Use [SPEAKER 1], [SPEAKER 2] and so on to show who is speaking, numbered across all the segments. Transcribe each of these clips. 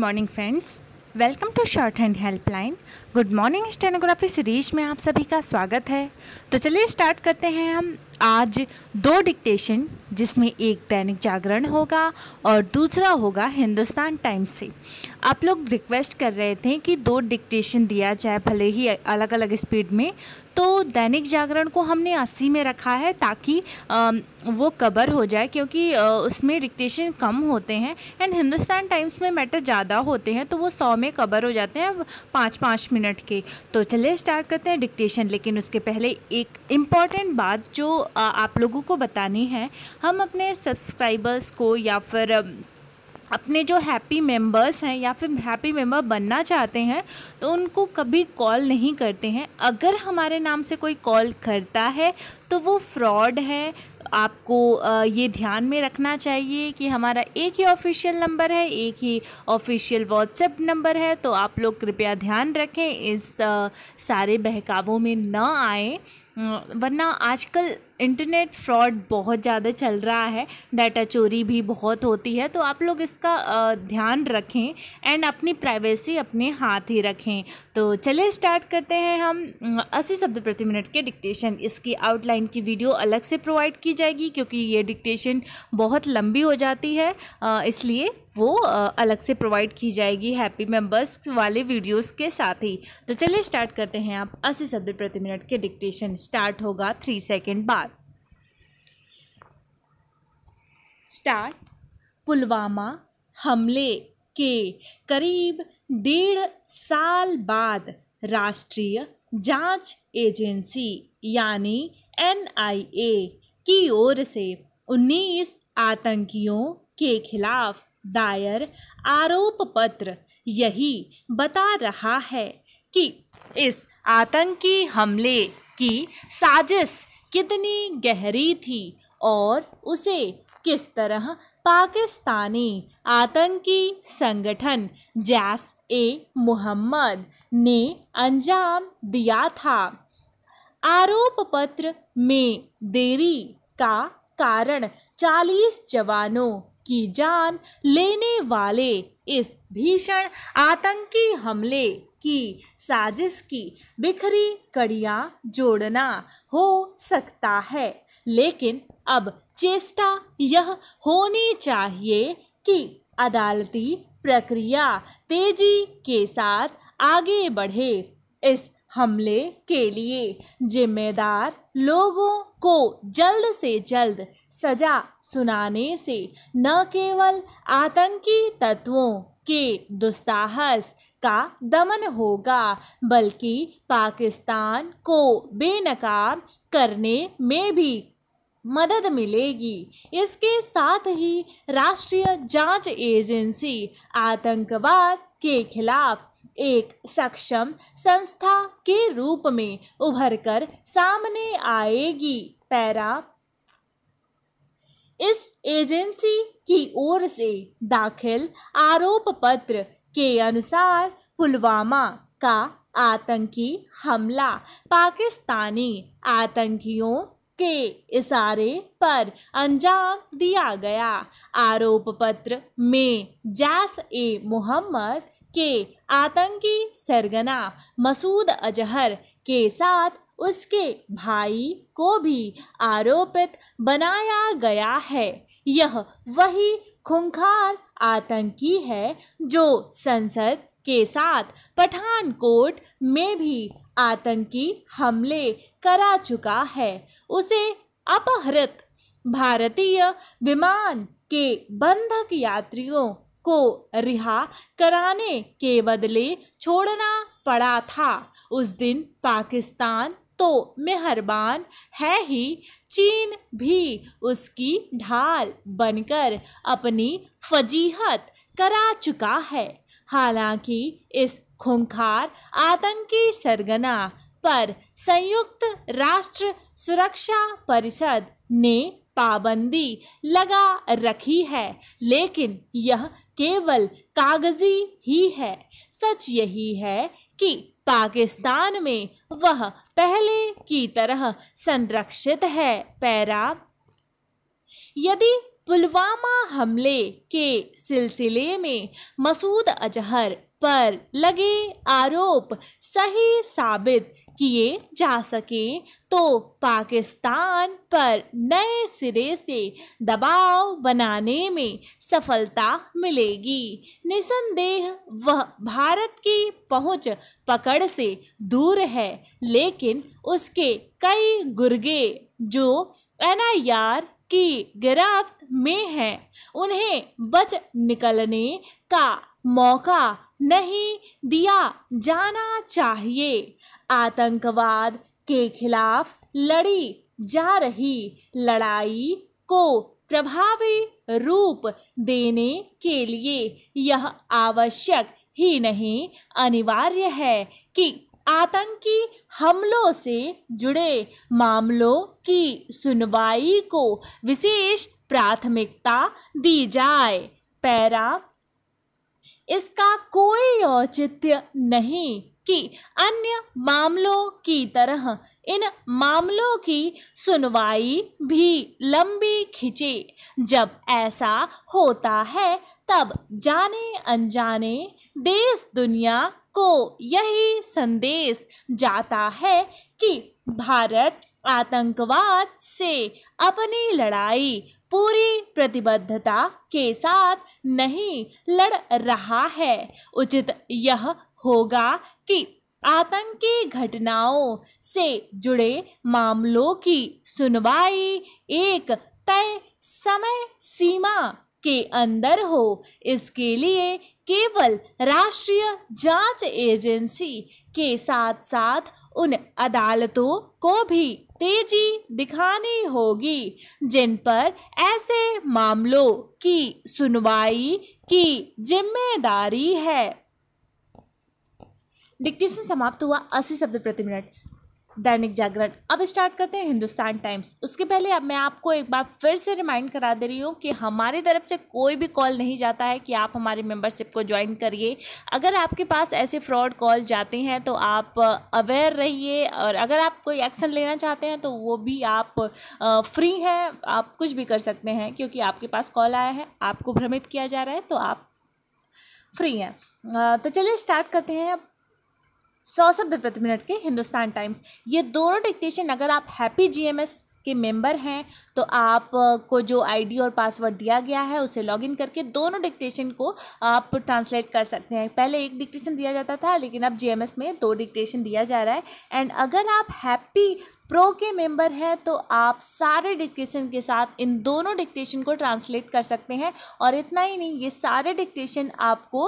[SPEAKER 1] morning friends welcome to shorthand helpline good morning stenography series में आप सभी का स्वागत है तो चलिए स्टार्ट करते हैं हम आज दो डिक्टेशन जिसमें एक दैनिक जागरण होगा और दूसरा होगा हिंदुस्तान टाइम्स से आप लोग रिक्वेस्ट कर रहे थे कि दो डिक्टेशन दिया जाए भले ही अलग अलग स्पीड में तो दैनिक जागरण को हमने अस्सी में रखा है ताकि आ, वो कवर हो जाए क्योंकि आ, उसमें डिक्टेशन कम होते हैं एंड हिंदुस्तान टाइम्स में मैटर ज़्यादा होते हैं तो वो सौ में कवर हो जाते हैं पाँच पाँच मिनट के तो चलिए स्टार्ट करते हैं डिक्टेशन लेकिन उसके पहले एक इम्पॉर्टेंट बात जो आप लोगों को बतानी है हम अपने सब्सक्राइबर्स को या फिर अपने जो हैप्पी मेंबर्स हैं या फिर हैप्पी मेंबर बनना चाहते हैं तो उनको कभी कॉल नहीं करते हैं अगर हमारे नाम से कोई कॉल करता है तो वो फ्रॉड है आपको ये ध्यान में रखना चाहिए कि हमारा एक ही ऑफिशियल नंबर है एक ही ऑफिशियल व्हाट्सएप नंबर है तो आप लोग कृपया ध्यान रखें इस सारे बहकावों में ना आए वरना आजकल इंटरनेट फ्रॉड बहुत ज़्यादा चल रहा है डाटा चोरी भी बहुत होती है तो आप लोग इसका ध्यान रखें एंड अपनी प्राइवेसी अपने हाथ ही रखें तो चले स्टार्ट करते हैं हम अस्सी शब्द प्रति मिनट के डिक्टेशन इसकी आउटलाइन की वीडियो अलग से प्रोवाइड की जाएगी क्योंकि ये डिक्टेशन बहुत लंबी हो जाती है इसलिए वो अलग से प्रोवाइड की जाएगी हैप्पी मेम्बर्स वाले वीडियोस के साथ ही तो चलिए स्टार्ट करते हैं आप अस्सी शब्द प्रति मिनट के डिक्टेशन स्टार्ट होगा थ्री सेकेंड बाद स्टार्ट पुलवामा हमले के करीब डेढ़ साल बाद राष्ट्रीय जांच एजेंसी यानी एनआईए की ओर से 19 आतंकियों के खिलाफ दायर आरोप पत्र यही बता रहा है कि इस आतंकी हमले की साजिश कितनी गहरी थी और उसे किस तरह पाकिस्तानी आतंकी संगठन जैस ए मोहम्मद ने अंजाम दिया था आरोप पत्र में देरी का कारण 40 जवानों की जान लेने वाले इस भीषण आतंकी हमले की साजिश की बिखरी कड़ियां जोड़ना हो सकता है लेकिन अब चेष्टा यह होनी चाहिए कि अदालती प्रक्रिया तेजी के साथ आगे बढ़े इस हमले के लिए जिम्मेदार लोगों को जल्द से जल्द सजा सुनाने से न केवल आतंकी तत्वों के दुस्साहस का दमन होगा बल्कि पाकिस्तान को बेनकाब करने में भी मदद मिलेगी इसके साथ ही राष्ट्रीय जांच एजेंसी आतंकवाद के खिलाफ एक सक्षम संस्था के रूप में उभरकर सामने आएगी पैरा इस एजेंसी की ओर से दाखिल आरोप पत्र के अनुसार पुलवामा का आतंकी हमला पाकिस्तानी आतंकियों के इशारे पर अंजाम दिया गया आरोप पत्र में जैस ए मोहम्मद के आतंकी सरगना मसूद अजहर के साथ उसके भाई को भी आरोपित बनाया गया है यह वही खुंखार आतंकी है जो संसद के साथ पठानकोट में भी आतंकी हमले करा चुका है उसे अपहृत भारतीय विमान के बंधक यात्रियों को रिहा कराने के बदले छोड़ना पड़ा था उस दिन पाकिस्तान तो मेहरबान है ही चीन भी उसकी ढाल बनकर अपनी फजीहत करा चुका है हालांकि इस खूंखार आतंकी सरगना पर संयुक्त राष्ट्र सुरक्षा परिषद ने पाबंदी लगा रखी है लेकिन यह केवल कागजी ही है सच यही है कि पाकिस्तान में वह पहले की तरह संरक्षित है पैरा यदि पुलवामा हमले के सिलसिले में मसूद अजहर पर लगे आरोप सही साबित किए जा सकें तो पाकिस्तान पर नए सिरे से दबाव बनाने में सफलता मिलेगी निसंदेह वह भारत की पहुंच पकड़ से दूर है लेकिन उसके कई गुर्गे जो एन आई आर की गिरफ्त में हैं उन्हें बच निकलने का मौका नहीं दिया जाना चाहिए आतंकवाद के खिलाफ लड़ी जा रही लड़ाई को प्रभावी रूप देने के लिए यह आवश्यक ही नहीं अनिवार्य है कि आतंकी हमलों से जुड़े मामलों की सुनवाई को विशेष प्राथमिकता दी जाए पैरा इसका कोई औचित्य नहीं कि अन्य मामलों की तरह इन मामलों की सुनवाई भी लंबी खिंचे जब ऐसा होता है तब जाने अनजाने देश दुनिया को यही संदेश जाता है कि भारत आतंकवाद से अपनी लड़ाई पूरी प्रतिबद्धता के साथ नहीं लड़ रहा है उचित यह होगा कि आतंकी घटनाओं से जुड़े मामलों की सुनवाई एक तय समय सीमा के अंदर हो इसके लिए केवल राष्ट्रीय जांच एजेंसी के साथ साथ उन अदालतों को भी तेजी दिखानी होगी जिन पर ऐसे मामलों की सुनवाई की जिम्मेदारी है डिक्टेशन समाप्त हुआ अस्सी शब्द प्रति मिनट दैनिक जागरण अब स्टार्ट करते हैं हिंदुस्तान टाइम्स उसके पहले अब मैं आपको एक बार फिर से रिमाइंड करा दे रही हूँ कि हमारी तरफ से कोई भी कॉल नहीं जाता है कि आप हमारी मेंबरशिप को ज्वाइन करिए अगर आपके पास ऐसे फ्रॉड कॉल जाते हैं तो आप अवेयर रहिए और अगर आप कोई एक्शन लेना चाहते हैं तो वो भी आप फ्री हैं आप कुछ भी कर सकते हैं क्योंकि आपके पास कॉल आया है आपको भ्रमित किया जा रहा है तो आप फ्री हैं तो चलिए स्टार्ट करते हैं अब सौ शब्द प्रति मिनट के हिंदुस्तान टाइम्स ये दोनों डिक्टेशन अगर आप हैप्पी जीएमएस के मेंबर हैं तो आप को जो आईडी और पासवर्ड दिया गया है उसे लॉगिन करके दोनों डिक्टेशन को आप ट्रांसलेट कर सकते हैं पहले एक डिक्टेशन दिया जाता था लेकिन अब जीएमएस में दो डिक्टेशन दिया जा रहा है एंड अगर आप हैप्पी प्रो के मेंबर हैं तो आप सारे डिक्टेशन के साथ इन दोनों डिक्टेशन को ट्रांसलेट कर सकते हैं और इतना ही नहीं ये सारे डिक्टेशन आपको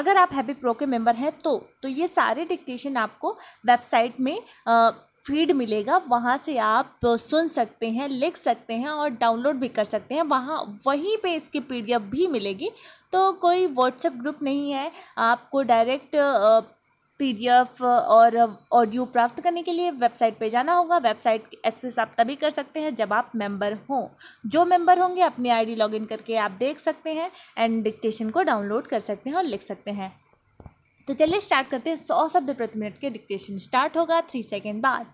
[SPEAKER 1] अगर आप हैप्पी प्रो के मेंबर हैं तो तो ये सारे डिक्टेशन आपको वेबसाइट में फीड मिलेगा वहाँ से आप सुन सकते हैं लिख सकते हैं और डाउनलोड भी कर सकते हैं वहाँ वहीं पे इसकी पीडीएफ भी मिलेगी तो कोई व्हाट्सएप ग्रुप नहीं है आपको डायरेक्ट पीडीएफ और ऑडियो प्राप्त करने के लिए वेबसाइट पे जाना होगा वेबसाइट एक्सेस आप तभी कर सकते हैं जब आप मेंबर हों जो मेंबर होंगे अपनी आईडी लॉगिन करके आप देख सकते हैं एंड डिक्टेशन को डाउनलोड कर सकते हैं और लिख सकते हैं तो चलिए स्टार्ट करते हैं सौ शब्द प्रति मिनट के डिक्टेशन स्टार्ट होगा थ्री सेकेंड बाद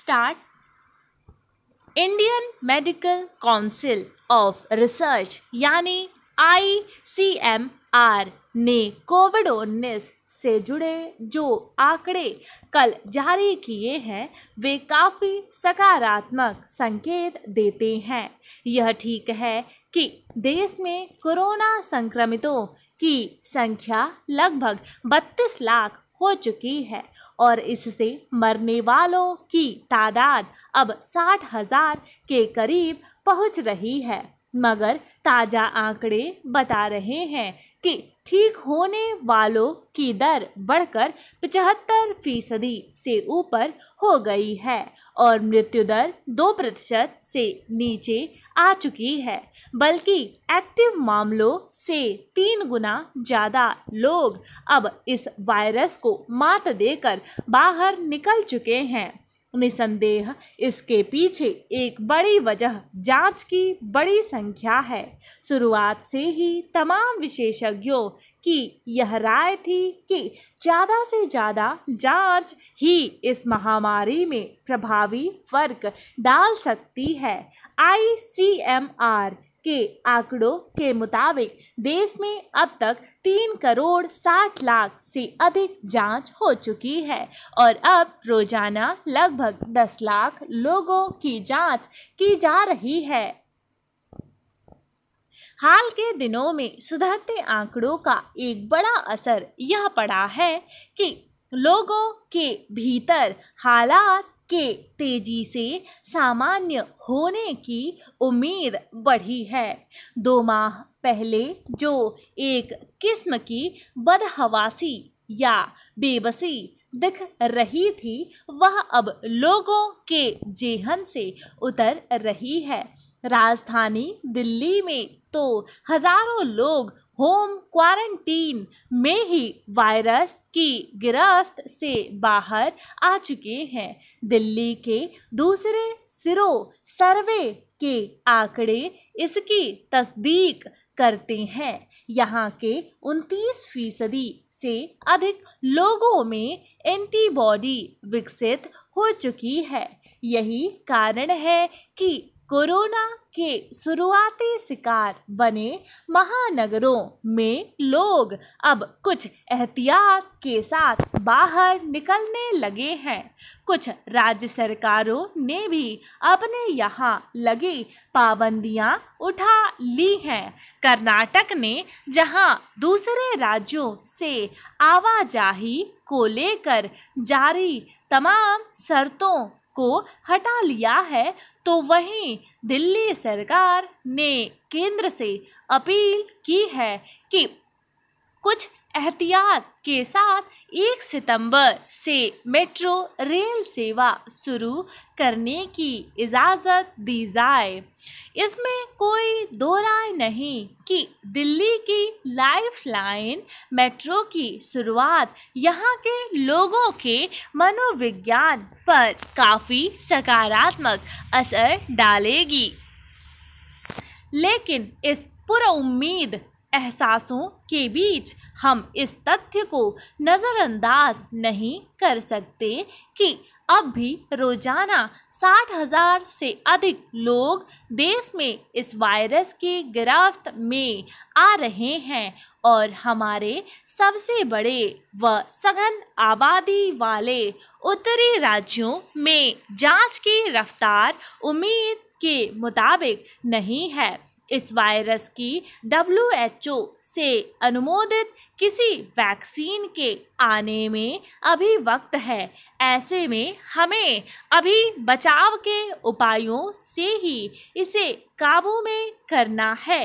[SPEAKER 1] start Indian Medical Council of Research यानी आई सी एम आर ने कोविड उन्नीस से जुड़े जो आंकड़े कल जारी किए हैं वे काफ़ी सकारात्मक संकेत देते हैं यह ठीक है कि देश में कोरोना संक्रमितों की संख्या लगभग 32 लाख हो चुकी है और इससे मरने वालों की तादाद अब साठ हजार के करीब पहुंच रही है मगर ताज़ा आंकड़े बता रहे हैं कि ठीक होने वालों की दर बढ़कर पचहत्तर फीसदी से ऊपर हो गई है और मृत्यु दर दो प्रतिशत से नीचे आ चुकी है बल्कि एक्टिव मामलों से तीन गुना ज़्यादा लोग अब इस वायरस को मात देकर बाहर निकल चुके हैं निसंदेह इसके पीछे एक बड़ी वजह जांच की बड़ी संख्या है शुरुआत से ही तमाम विशेषज्ञों की यह राय थी कि ज़्यादा से ज़्यादा जांच ही इस महामारी में प्रभावी फर्क डाल सकती है आई सी एम आर के आंकड़ों के मुताबिक देश में अब तक तीन करोड़ साठ लाख से अधिक जांच हो चुकी है और अब रोजाना लगभग दस लाख लोगों की जांच की जा रही है हाल के दिनों में सुधरते आंकड़ों का एक बड़ा असर यह पड़ा है कि लोगों के भीतर हालात के तेजी से सामान्य होने की उम्मीद बढ़ी है दो माह पहले जो एक किस्म की बदहवासी या बेबसी दिख रही थी वह अब लोगों के जेहन से उतर रही है राजधानी दिल्ली में तो हजारों लोग होम क्वारंटीन में ही वायरस की गिरफ्त से बाहर आ चुके हैं दिल्ली के दूसरे सिरो सर्वे के आंकड़े इसकी तस्दीक करते हैं यहाँ के 29 फीसदी से अधिक लोगों में एंटीबॉडी विकसित हो चुकी है यही कारण है कि कोरोना के शुरुआती शिकार बने महानगरों में लोग अब कुछ एहतियात के साथ बाहर निकलने लगे हैं कुछ राज्य सरकारों ने भी अपने यहाँ लगी पाबंदियाँ उठा ली हैं कर्नाटक ने जहाँ दूसरे राज्यों से आवाजाही को लेकर जारी तमाम शर्तों को हटा लिया है तो वहीं दिल्ली सरकार ने केंद्र से अपील की है कि कुछ एहतियात के साथ 1 सितंबर से मेट्रो रेल सेवा शुरू करने की इजाज़त दी जाए इसमें कोई दो राय नहीं कि दिल्ली की लाइफलाइन मेट्रो की शुरुआत यहाँ के लोगों के मनोविज्ञान पर काफ़ी सकारात्मक असर डालेगी लेकिन इस पूरा उम्मीद एहसासों के बीच हम इस तथ्य को नज़रअंदाज नहीं कर सकते कि अब भी रोजाना साठ हजार से अधिक लोग देश में इस वायरस के गिरफ्त में आ रहे हैं और हमारे सबसे बड़े व सघन आबादी वाले उत्तरी राज्यों में जांच की रफ्तार उम्मीद के मुताबिक नहीं है इस वायरस की डब्ल्यू से अनुमोदित किसी वैक्सीन के आने में अभी वक्त है ऐसे में हमें अभी बचाव के उपायों से ही इसे काबू में करना है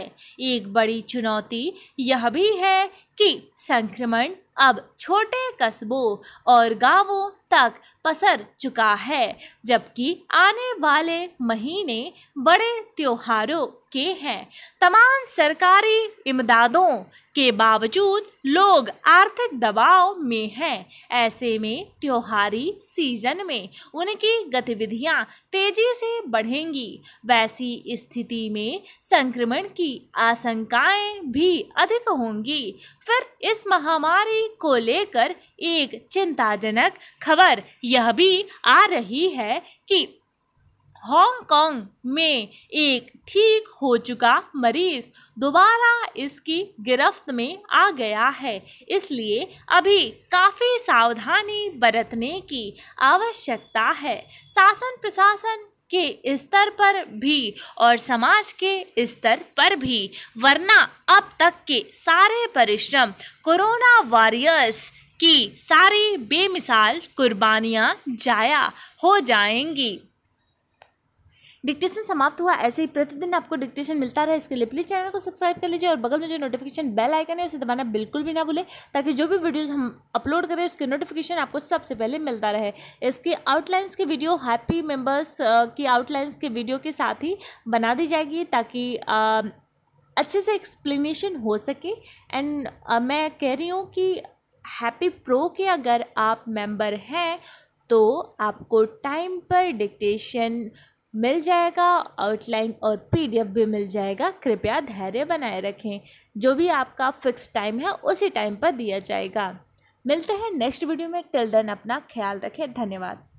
[SPEAKER 1] एक बड़ी चुनौती यह भी है कि संक्रमण अब छोटे कस्बों और गांवों तक पसर चुका है जबकि आने वाले महीने बड़े त्योहारों के हैं तमाम सरकारी इमदादों के बावजूद लोग आर्थिक दबाव में हैं ऐसे में त्योहारी सीजन में उनकी गतिविधियां तेजी से बढ़ेंगी वैसी स्थिति में संक्रमण की आशंकाएं भी अधिक होंगी फिर इस महामारी को लेकर एक चिंताजनक खबर खबर यह भी आ रही है कि हांगकांग में एक ठीक हो चुका मरीज दोबारा इसकी गिरफ्त में आ गया है इसलिए अभी काफ़ी सावधानी बरतने की आवश्यकता है शासन प्रशासन के स्तर पर भी और समाज के स्तर पर भी वरना अब तक के सारे परिश्रम कोरोना वॉरियर्स कि सारी बेमिसाल कुर्बानियाँ जाया हो जाएंगी डिक्टेशन समाप्त हुआ ऐसे ही प्रतिदिन आपको डिक्टेशन मिलता रहे इसके लिए प्लीज़ चैनल को सब्सक्राइब कर लीजिए और बगल में जो नोटिफिकेशन बेल आइकन है उसे दबाना बिल्कुल भी ना भूलें ताकि जो भी वीडियोस हम अपलोड करें उसके नोटिफिकेशन आपको सबसे पहले मिलता रहे इसकी आउटलाइंस की वीडियो हैप्पी मेम्बर्स की आउटलाइंस के वीडियो के साथ ही बना दी जाएगी ताकि अच्छे से एक्सप्लेनेशन हो सके एंड मैं कह रही हूँ कि हैप्पी प्रो के अगर आप मेंबर हैं तो आपको टाइम पर डिक्टेशन मिल जाएगा आउटलाइन और पीडीएफ भी मिल जाएगा कृपया धैर्य बनाए रखें जो भी आपका फिक्स टाइम है उसी टाइम पर दिया जाएगा मिलते हैं नेक्स्ट वीडियो में टिल देन अपना ख्याल रखें धन्यवाद